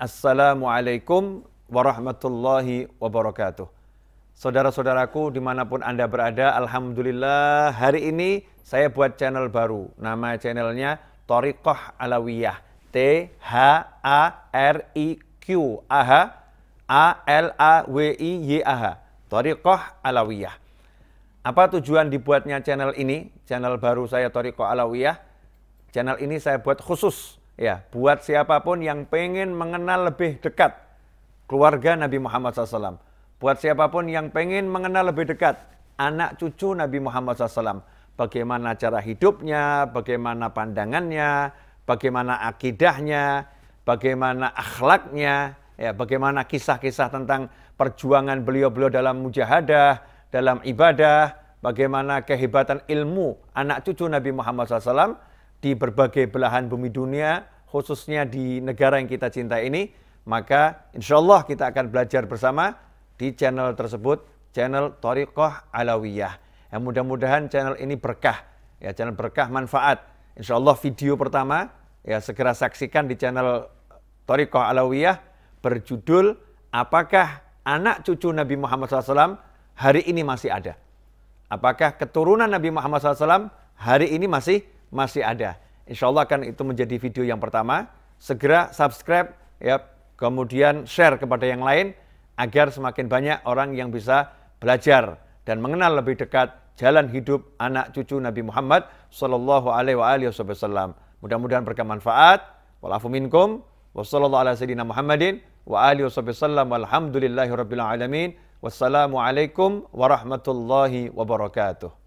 Assalamualaikum warahmatullahi wabarakatuh. Saudara-saudaraku dimanapun Anda berada, Alhamdulillah hari ini saya buat channel baru. Nama channelnya Toriqoh Alawiyah. T-H-A-R-I-Q A-H A-L-A-W-I-Y-A-H Toriqoh Alawiyah. Apa tujuan dibuatnya channel ini? Channel baru saya Toriqoh Alawiyah. Channel ini saya buat khusus Ya, buat siapapun yang pengen mengenal lebih dekat keluarga Nabi Muhammad SAW. Buat siapapun yang pengen mengenal lebih dekat anak cucu Nabi Muhammad SAW. Bagaimana cara hidupnya, bagaimana pandangannya, bagaimana akidahnya, bagaimana akhlaknya, ya, bagaimana kisah-kisah tentang perjuangan beliau-beliau dalam mujahadah, dalam ibadah, bagaimana kehebatan ilmu anak cucu Nabi Muhammad SAW, di berbagai belahan bumi dunia, khususnya di negara yang kita cinta ini, maka insya Allah kita akan belajar bersama di channel tersebut, channel Toriqoh Alawiyah. Ya, mudah-mudahan channel ini berkah, ya channel berkah manfaat. Insya Allah video pertama ya segera saksikan di channel Toriqoh Alawiyah berjudul Apakah anak cucu Nabi Muhammad SAW hari ini masih ada? Apakah keturunan Nabi Muhammad SAW hari ini masih masih ada. Insya Allah kan itu menjadi video yang pertama. Segera subscribe, ya, kemudian share kepada yang lain agar semakin banyak orang yang bisa belajar dan mengenal lebih dekat jalan hidup anak cucu Nabi Muhammad Shallallahu Alaihi Wasallam. Mudah-mudahan berkah manfaat. Walafu wa Wassalamualaikum warahmatullahi wabarakatuh.